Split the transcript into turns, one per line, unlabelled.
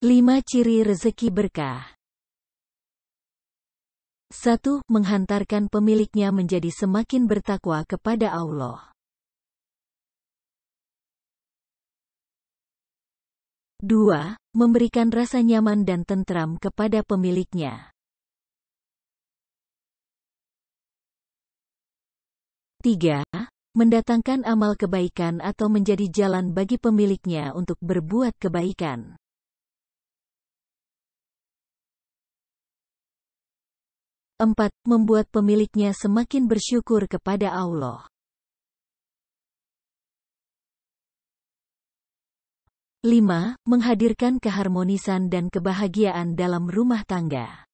5 ciri rezeki berkah. 1. Menghantarkan pemiliknya menjadi semakin bertakwa kepada Allah. 2. Memberikan rasa nyaman dan tentram kepada pemiliknya. 3. Mendatangkan amal kebaikan atau menjadi jalan bagi pemiliknya untuk berbuat kebaikan. 4. Membuat pemiliknya semakin bersyukur kepada Allah. lima Menghadirkan keharmonisan dan kebahagiaan dalam rumah tangga.